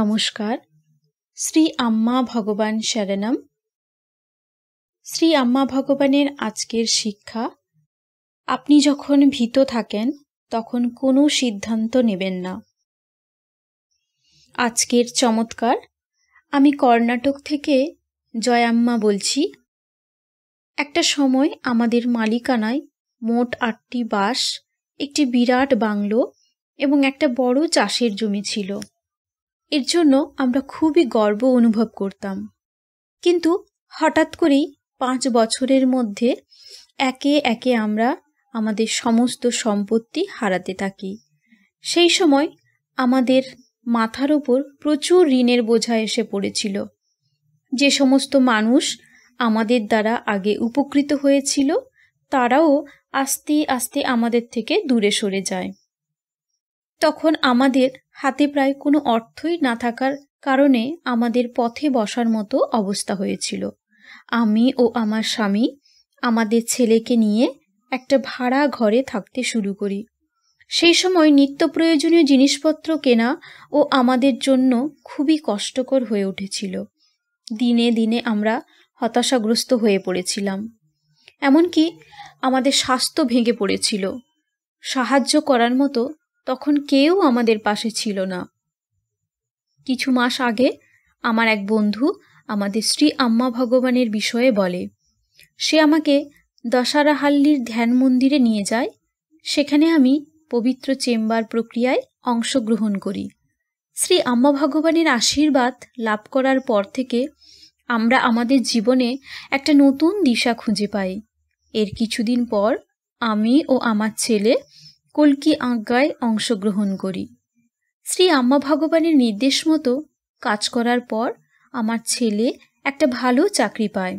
নমস্কার শ্রী আম্মা ভগবান শরণম শ্রী আম্মা ভগবানের আজকের শিক্ষা আপনি যখন ভীত থাকেন তখন কোনো সিদ্ধান্ত নেবেন না আজকের চমৎকার আমি কর্ণাটক থেকে জয়াম্মা বলছি একটা সময় আমাদের মালিকানায় মোট আটটি বাস একটি বিরাট বাংলো এবং একটা বড় চাষের জমি ছিল এর জন্য আমরা খুবই গর্ব অনুভব করতাম কিন্তু হঠাৎ করেই পাঁচ বছরের মধ্যে একে একে আমরা আমাদের সমস্ত সম্পত্তি হারাতে থাকি সেই সময় আমাদের মাথার ওপর প্রচুর ঋণের বোঝা এসে পড়েছিল যে সমস্ত মানুষ আমাদের দ্বারা আগে উপকৃত হয়েছিল তারাও আস্তে আস্তে আমাদের থেকে দূরে সরে যায় তখন আমাদের হাতে প্রায় কোনো অর্থই না থাকার কারণে আমাদের পথে বসার মতো অবস্থা হয়েছিল আমি ও আমার স্বামী আমাদের ছেলেকে নিয়ে একটা ভাড়া ঘরে থাকতে শুরু করি সেই সময় নিত্য প্রয়োজনীয় জিনিসপত্র কেনা ও আমাদের জন্য খুবই কষ্টকর হয়ে উঠেছিল দিনে দিনে আমরা হতাশাগ্রস্ত হয়ে পড়েছিলাম এমনকি আমাদের স্বাস্থ্য ভেঙে পড়েছিল সাহায্য করার মতো তখন কেউ আমাদের পাশে ছিল না কিছু মাস আগে আমার এক বন্ধু আমাদের শ্রী আম্মা ভগবানের বিষয়ে বলে সে আমাকে দশারাহাল্লির ধ্যান মন্দিরে নিয়ে যায় সেখানে আমি পবিত্র চেম্বার প্রক্রিয়ায় অংশগ্রহণ করি শ্রী আম্মা ভগবানের আশীর্বাদ লাভ করার পর থেকে আমরা আমাদের জীবনে একটা নতুন দিশা খুঁজে পাই এর কিছুদিন পর আমি ও আমার ছেলে কল্কি আজ্ঞায় অংশগ্রহণ করি শ্রী আম্মা ভগবানের নির্দেশ মতো কাজ করার পর আমার ছেলে একটা ভালো চাকরি পায়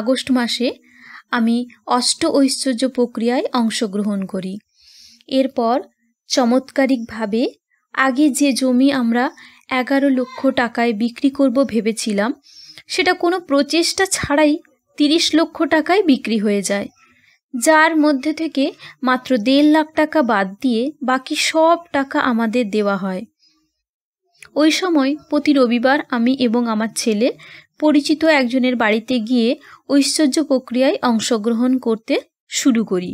আগস্ট মাসে আমি অষ্ট ঐশ্বর্য প্রক্রিয়ায় অংশগ্রহণ করি এরপর চমৎকারিকভাবে আগে যে জমি আমরা এগারো লক্ষ টাকায় বিক্রি করব ভেবেছিলাম সেটা কোনো প্রচেষ্টা ছাড়াই তিরিশ লক্ষ টাকায় বিক্রি হয়ে যায় যার মধ্যে থেকে মাত্র দেড় লাখ টাকা বাদ দিয়ে বাকি সব টাকা আমাদের দেওয়া হয় ওই সময় প্রতি রবিবার আমি এবং আমার ছেলে পরিচিত একজনের বাড়িতে গিয়ে ঐশ্বর্য প্রক্রিয়ায় অংশগ্রহণ করতে শুরু করি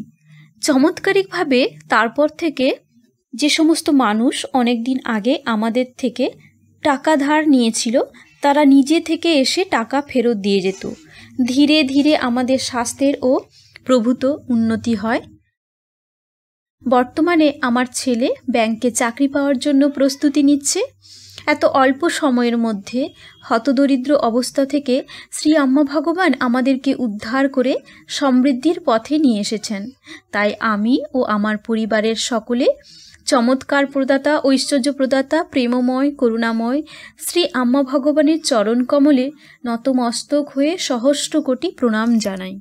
চমৎকারিকভাবে তারপর থেকে যে সমস্ত মানুষ অনেক দিন আগে আমাদের থেকে টাকা ধার নিয়েছিল তারা নিজে থেকে এসে টাকা ফেরত দিয়ে যেত ধীরে ধীরে আমাদের স্বাস্থ্যের ও প্রভূত উন্নতি হয় বর্তমানে আমার ছেলে ব্যাংকে চাকরি পাওয়ার জন্য প্রস্তুতি নিচ্ছে এত অল্প সময়ের মধ্যে হতদরিদ্র অবস্থা থেকে শ্রী আম্মা ভগবান আমাদেরকে উদ্ধার করে সমৃদ্ধির পথে নিয়ে এসেছেন তাই আমি ও আমার পরিবারের সকলে চমৎকার প্রদাতা ঐশ্বর্য প্রদাতা প্রেমময় করুণাময় শ্রী আম্মা ভগবানের চরণ কমলে নতমস্তক হয়ে সহস্র কোটি প্রণাম জানাই